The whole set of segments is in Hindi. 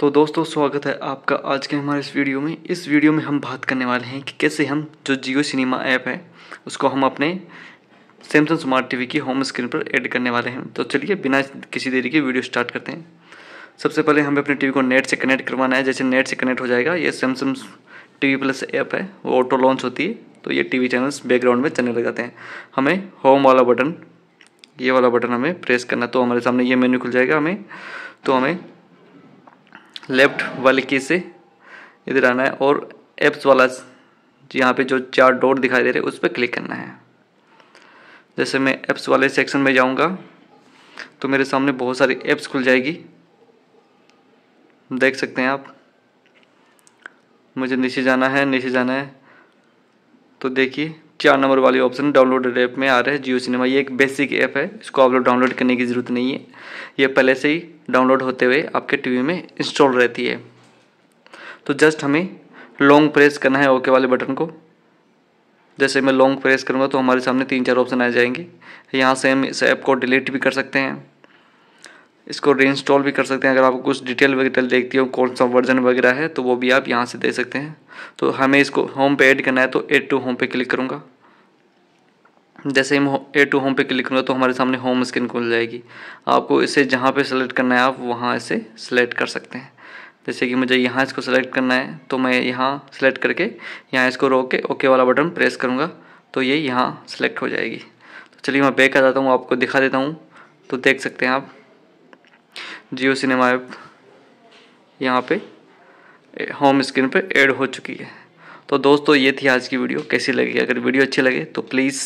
तो दोस्तों स्वागत है आपका आज के हमारे इस वीडियो में इस वीडियो में हम बात करने वाले हैं कि कैसे हम जो जियो सिनेमा ऐप है उसको हम अपने सैमसंग स्मार्ट टीवी की होम स्क्रीन पर ऐड करने वाले हैं तो चलिए बिना किसी देरी के वीडियो स्टार्ट करते हैं सबसे पहले हमें अपने टीवी को नेट से कनेक्ट करवाना है जैसे नेट से कनेक्ट हो जाएगा ये सैमसंग टीवी प्लस ऐप है वो ऑटो लॉन्च होती है तो ये टीवी चैनल्स बैकग्राउंड में चलने लगाते हैं हमें होम वाला बटन ये वाला बटन हमें प्रेस करना तो हमारे सामने ये मेन्यू खुल जाएगा हमें तो हमें लेफ्ट वाले की से इधर आना है और एप्स वाला यहाँ पे जो चार डॉट दिखाई दे रहे हैं उस पर क्लिक करना है जैसे मैं ऐप्स वाले सेक्शन में जाऊँगा तो मेरे सामने बहुत सारी एप्स खुल जाएगी देख सकते हैं आप मुझे नीचे जाना है नीचे जाना है तो देखिए चार नंबर वाले ऑप्शन डाउनलोडेड ऐप में आ रहा है जियो सिनेमा ये एक बेसिक ऐप है इसको आप लोग डाउनलोड करने की ज़रूरत नहीं है ये पहले से ही डाउनलोड होते हुए आपके टीवी में इंस्टॉल रहती है तो जस्ट हमें लॉन्ग प्रेस करना है ओके वाले बटन को जैसे मैं लॉन्ग प्रेस करूँगा तो हमारे सामने तीन चार ऑप्शन आ जाएंगे यहाँ से हम इस ऐप को डिलीट भी कर सकते हैं इसको रीइंस्टॉल भी कर सकते हैं अगर आपको कुछ डिटेल वगैरह देखती हो कौन सा वर्जन वगैरह है तो वो भी आप यहाँ से दे सकते हैं तो हमें इसको होम पे ऐड करना है तो एड टू होम पे क्लिक करूँगा जैसे हम ए टू होम पे क्लिक करूँगा तो हमारे सामने होम स्क्रीन खुल जाएगी आपको इसे जहाँ पे सेलेक्ट करना है आप वहाँ इसे सेलेक्ट कर सकते हैं जैसे कि मुझे यहाँ इसको सेलेक्ट करना है तो मैं यहाँ सेलेक्ट करके यहाँ इसको रोक के ओके वाला बटन प्रेस करूँगा तो ये यहाँ सेलेक्ट हो जाएगी तो चलिए मैं बैक आ जाता हूँ आपको दिखा देता हूँ तो देख सकते हैं आप जियो सिनेमा ऐप यहाँ पे होम स्क्रीन पे ऐड हो चुकी है तो दोस्तों ये थी आज की वीडियो कैसी लगी अगर वीडियो अच्छी लगे तो प्लीज़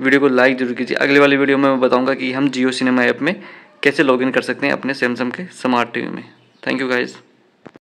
वीडियो को लाइक जरूर कीजिए अगले वाली वीडियो में मैं बताऊंगा कि हम जियो सिनेमा ऐप में कैसे लॉगिन कर सकते हैं अपने सैमसंग के स्मार्ट टीवी में थैंक यू गाइज़